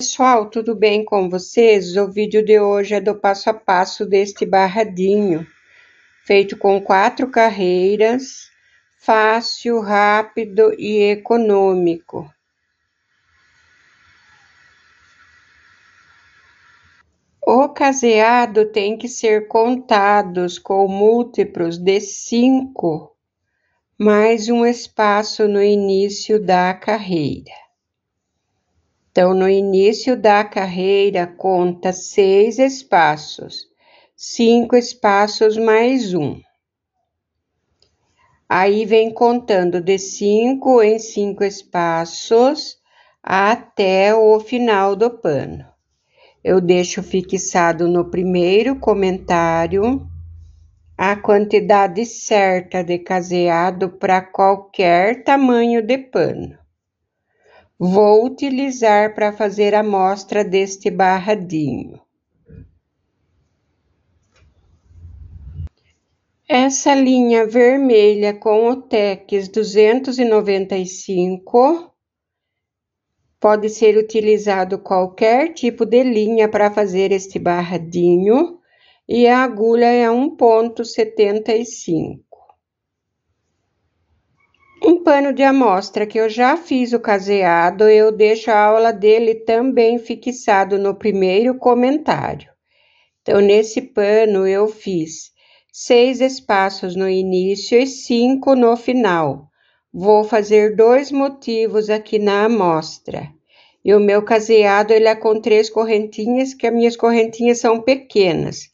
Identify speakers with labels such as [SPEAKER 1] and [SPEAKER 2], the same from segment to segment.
[SPEAKER 1] pessoal, tudo bem com vocês? O vídeo de hoje é do passo a passo deste barradinho, feito com quatro carreiras, fácil, rápido e econômico. O caseado tem que ser contados com múltiplos de cinco, mais um espaço no início da carreira. Então, no início da carreira, conta seis espaços, cinco espaços mais um. Aí vem contando de cinco em cinco espaços até o final do pano. Eu deixo fixado no primeiro comentário a quantidade certa de caseado para qualquer tamanho de pano. Vou utilizar para fazer a amostra deste barradinho. Essa linha vermelha com o TEX 295 pode ser utilizado qualquer tipo de linha para fazer este barradinho e a agulha é 1.75. Um pano de amostra que eu já fiz o caseado, eu deixo a aula dele também fixado no primeiro comentário. Então, nesse pano eu fiz seis espaços no início e cinco no final. Vou fazer dois motivos aqui na amostra. E o meu caseado ele é com três correntinhas, que as minhas correntinhas são pequenas.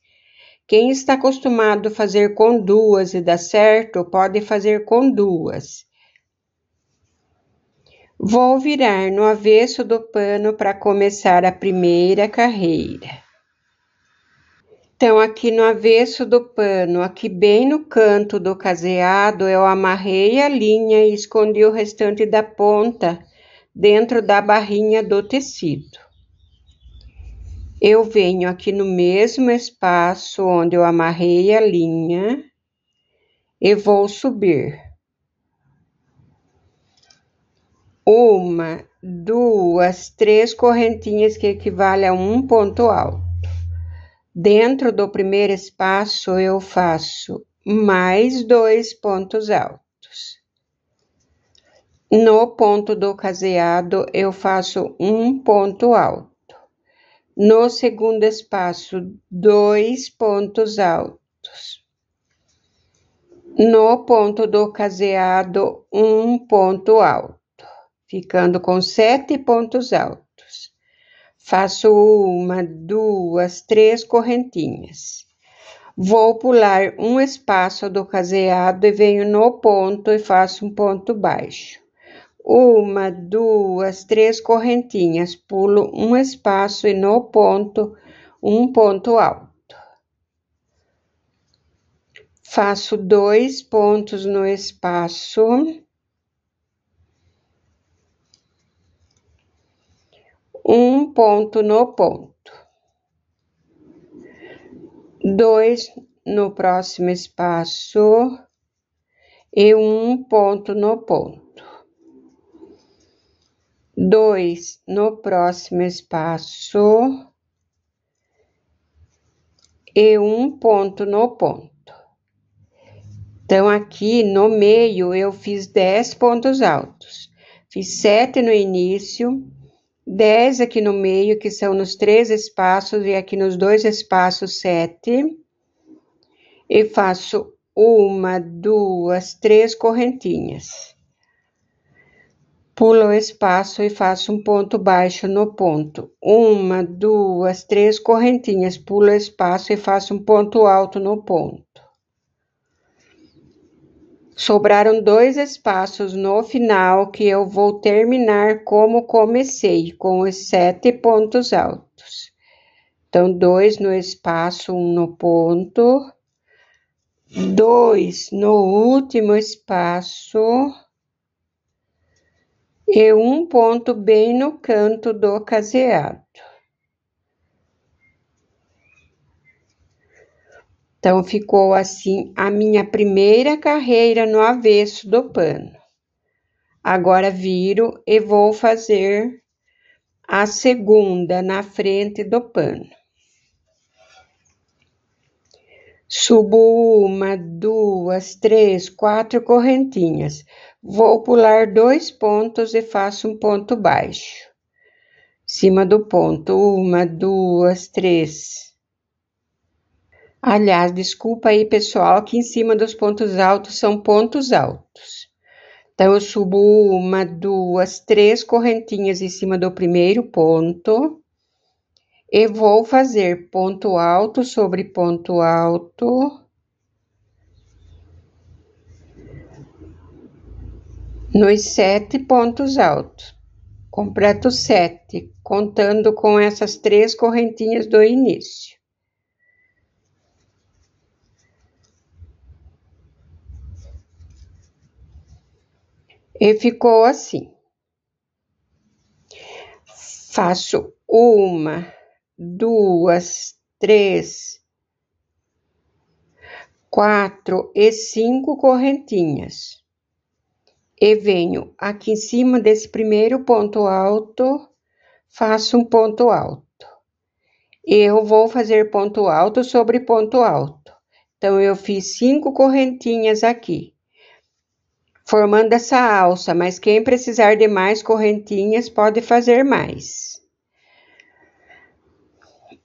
[SPEAKER 1] Quem está acostumado a fazer com duas e dá certo, pode fazer com duas. Vou virar no avesso do pano para começar a primeira carreira. Então, aqui no avesso do pano, aqui bem no canto do caseado, eu amarrei a linha e escondi o restante da ponta dentro da barrinha do tecido. Eu venho aqui no mesmo espaço onde eu amarrei a linha e vou subir. uma, duas, três correntinhas que equivale a um ponto alto. Dentro do primeiro espaço, eu faço mais dois pontos altos. No ponto do caseado, eu faço um ponto alto. No segundo espaço, dois pontos altos. No ponto do caseado, um ponto alto ficando com sete pontos altos. Faço uma, duas, três correntinhas. Vou pular um espaço do caseado e venho no ponto e faço um ponto baixo. Uma, duas, três correntinhas, pulo um espaço e no ponto, um ponto alto faço dois pontos no espaço, um ponto no ponto. Dois no próximo espaço e um ponto no ponto. Dois no próximo espaço e um ponto no ponto. Então, aqui no meio eu fiz 10 pontos altos. Fiz 7 no início, 10 aqui no meio, que são nos três espaços, e aqui nos dois espaços, 7. E faço uma, duas, três correntinhas. Pulo o espaço e faço um ponto baixo no ponto. Uma, duas, três correntinhas. Pulo o espaço e faço um ponto alto no ponto. Sobraram dois espaços no final que eu vou terminar como comecei, com os sete pontos altos. Então, dois no espaço, um no ponto, dois no último espaço e um ponto bem no canto do caseado. Então ficou assim a minha primeira carreira no avesso do pano. Agora viro e vou fazer a segunda na frente do pano. Subo uma, duas, três, quatro correntinhas. Vou pular dois pontos e faço um ponto baixo. Cima do ponto, uma, duas, três Aliás, desculpa aí, pessoal, aqui em cima dos pontos altos são pontos altos. Então, eu subo uma, duas, três correntinhas em cima do primeiro ponto. E vou fazer ponto alto sobre ponto alto. Nos sete pontos altos. Completo sete, contando com essas três correntinhas do início. E ficou assim. Faço uma, duas, três, quatro e cinco correntinhas. E venho aqui em cima desse primeiro ponto alto, faço um ponto alto. Eu vou fazer ponto alto sobre ponto alto. Então, eu fiz cinco correntinhas aqui formando essa alça, mas quem precisar de mais correntinhas pode fazer mais.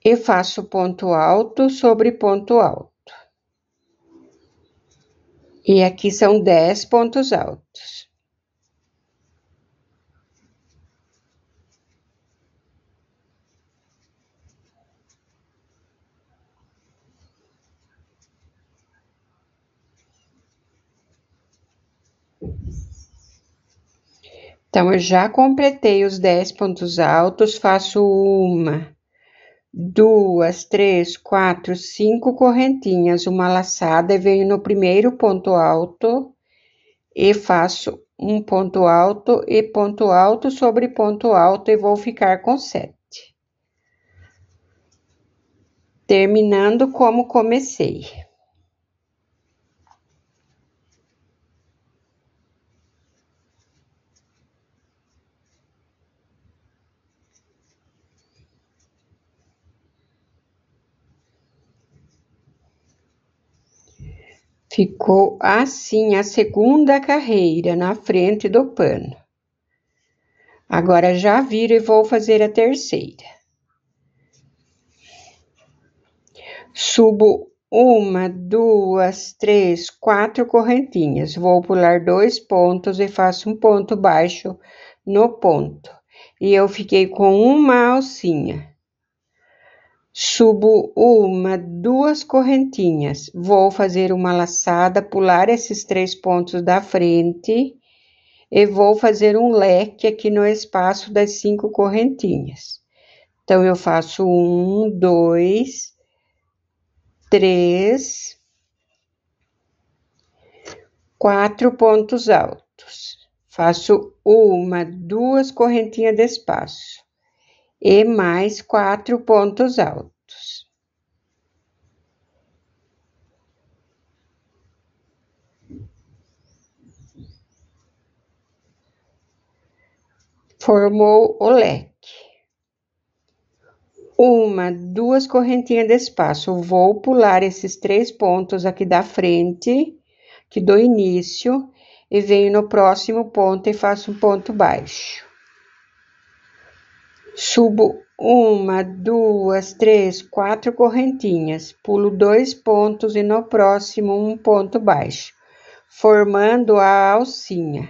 [SPEAKER 1] E faço ponto alto sobre ponto alto. E aqui são 10 pontos altos. Então, eu já completei os 10 pontos altos, faço uma, duas, três, quatro, cinco correntinhas, uma laçada, e venho no primeiro ponto alto e faço um ponto alto e ponto alto sobre ponto alto e vou ficar com sete. Terminando como comecei. Ficou assim a segunda carreira na frente do pano. Agora já viro e vou fazer a terceira. Subo uma, duas, três, quatro correntinhas. Vou pular dois pontos e faço um ponto baixo no ponto. E eu fiquei com uma alcinha. Subo uma, duas correntinhas. Vou fazer uma laçada, pular esses três pontos da frente e vou fazer um leque aqui no espaço das cinco correntinhas. Então, eu faço um, dois, três, quatro pontos altos. Faço uma, duas correntinhas de espaço e mais quatro pontos altos. Formou o leque. Uma, duas correntinhas de espaço. Vou pular esses três pontos aqui da frente, que do início, e venho no próximo ponto e faço um ponto baixo. Subo uma, duas, três, quatro correntinhas, pulo dois pontos e no próximo um ponto baixo, formando a alcinha.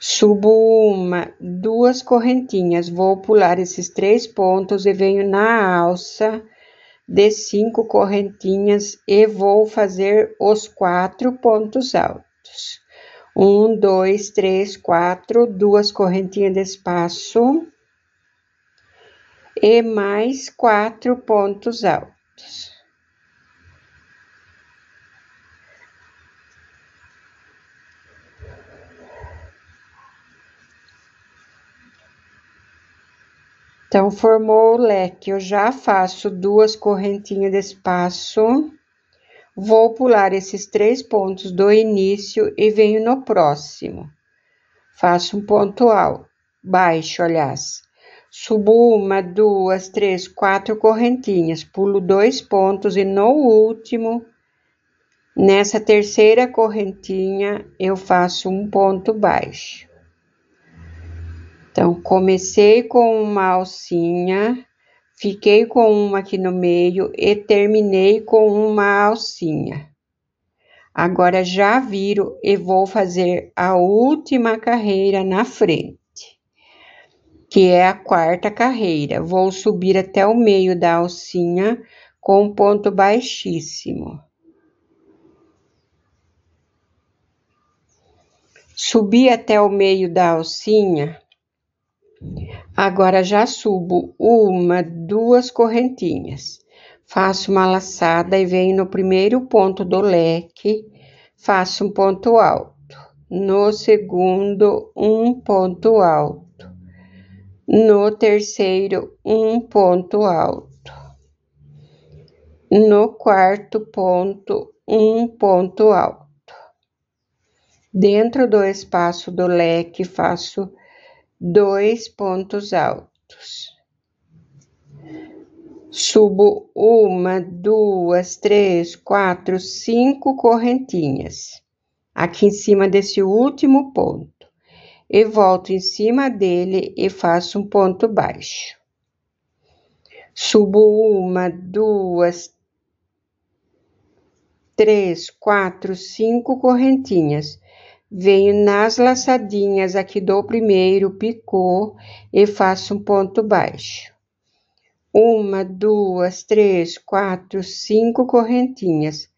[SPEAKER 1] Subo uma, duas correntinhas, vou pular esses três pontos e venho na alça de cinco correntinhas e vou fazer os quatro pontos altos. Um, dois, três, quatro, duas correntinhas de espaço e mais quatro pontos altos. Então, formou o leque. Eu já faço duas correntinhas de espaço. Vou pular esses três pontos do início e venho no próximo. Faço um ponto alto, baixo, aliás. Subo uma, duas, três, quatro correntinhas, pulo dois pontos e no último, nessa terceira correntinha, eu faço um ponto baixo. Então, comecei com uma alcinha, Fiquei com uma aqui no meio e terminei com uma alcinha. Agora já viro e vou fazer a última carreira na frente, que é a quarta carreira. Vou subir até o meio da alcinha com ponto baixíssimo. Subi até o meio da alcinha Agora já subo uma, duas correntinhas. Faço uma laçada e venho no primeiro ponto do leque, faço um ponto alto. No segundo, um ponto alto. No terceiro, um ponto alto. No quarto ponto, um ponto alto. Dentro do espaço do leque, faço dois pontos altos. Subo uma, duas, três, quatro, cinco correntinhas aqui em cima desse último ponto e volto em cima dele e faço um ponto baixo. Subo uma, duas, três, quatro, cinco correntinhas Venho nas laçadinhas, aqui do primeiro, picô e faço um ponto baixo. Uma, duas, três, quatro, cinco correntinhas.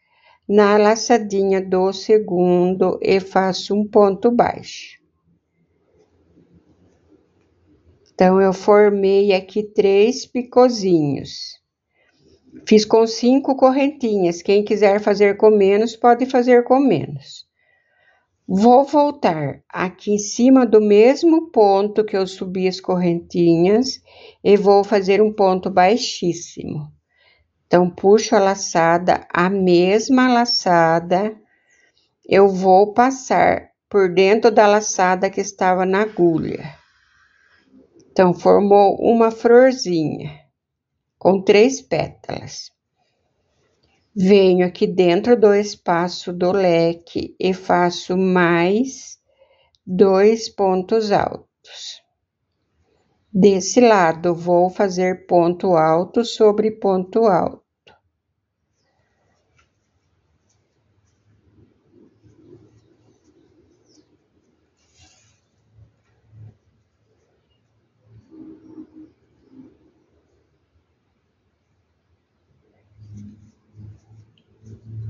[SPEAKER 1] Na laçadinha do segundo e faço um ponto baixo. Então, eu formei aqui três picozinhos. Fiz com cinco correntinhas. Quem quiser fazer com menos, pode fazer com menos. Vou voltar aqui em cima do mesmo ponto que eu subi as correntinhas e vou fazer um ponto baixíssimo. Então, puxo a laçada, a mesma laçada, eu vou passar por dentro da laçada que estava na agulha. Então, formou uma florzinha com três pétalas venho aqui dentro do espaço do leque e faço mais dois pontos altos. Desse lado, vou fazer ponto alto sobre ponto alto.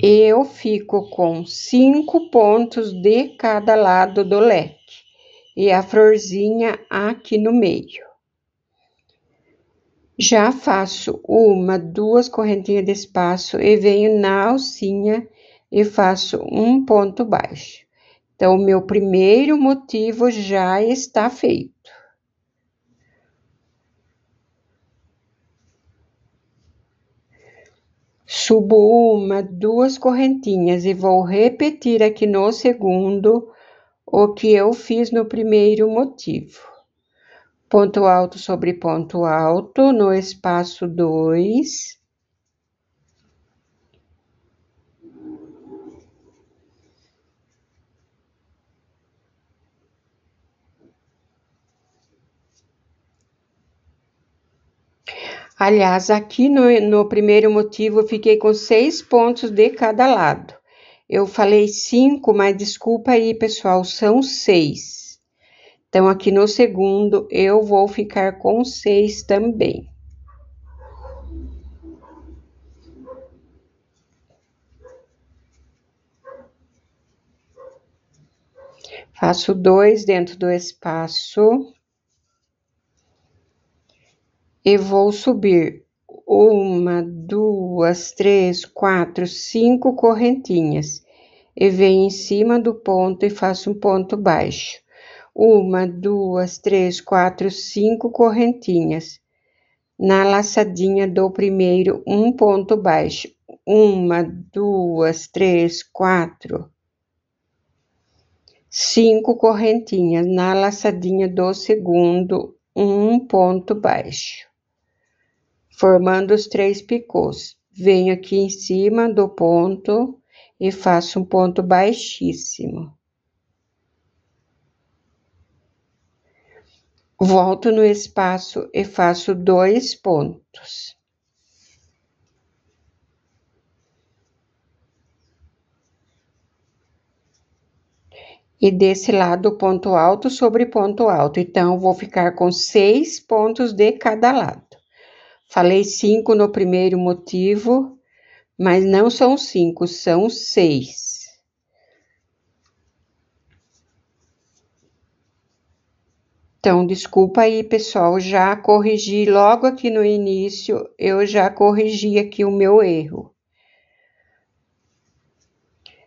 [SPEAKER 1] eu fico com cinco pontos de cada lado do leque e a florzinha aqui no meio. Já faço uma, duas correntinhas de espaço e venho na alcinha e faço um ponto baixo. Então, meu primeiro motivo já está feito. Subo uma, duas correntinhas e vou repetir aqui no segundo o que eu fiz no primeiro motivo. Ponto alto sobre ponto alto no espaço 2 Aliás, aqui no, no primeiro motivo eu fiquei com seis pontos de cada lado. Eu falei cinco, mas desculpa aí, pessoal, são seis. Então, aqui no segundo, eu vou ficar com seis também. Faço dois dentro do espaço e vou subir uma, duas, três, quatro, cinco correntinhas e venho em cima do ponto e faço um ponto baixo. Uma, duas, três, quatro, cinco correntinhas. Na laçadinha do primeiro, um ponto baixo. Uma, duas, três, quatro, cinco correntinhas. Na laçadinha do segundo, um ponto baixo formando os três picôs. Venho aqui em cima do ponto e faço um ponto baixíssimo. Volto no espaço e faço dois pontos. E desse lado, ponto alto sobre ponto alto. Então, vou ficar com seis pontos de cada lado. Falei cinco no primeiro motivo, mas não são cinco, são seis. Então, desculpa aí, pessoal, já corrigi logo aqui no início, eu já corrigi aqui o meu erro.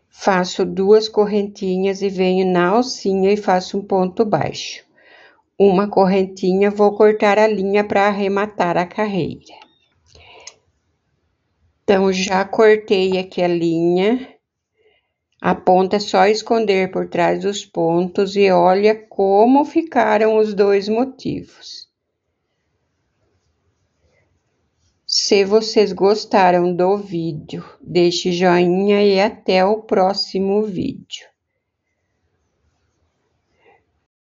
[SPEAKER 1] Faço duas correntinhas e venho na alcinha e faço um ponto baixo uma correntinha, vou cortar a linha para arrematar a carreira. Então, já cortei aqui a linha. A ponta é só esconder por trás dos pontos e olha como ficaram os dois motivos. Se vocês gostaram do vídeo, deixe joinha e até o próximo vídeo.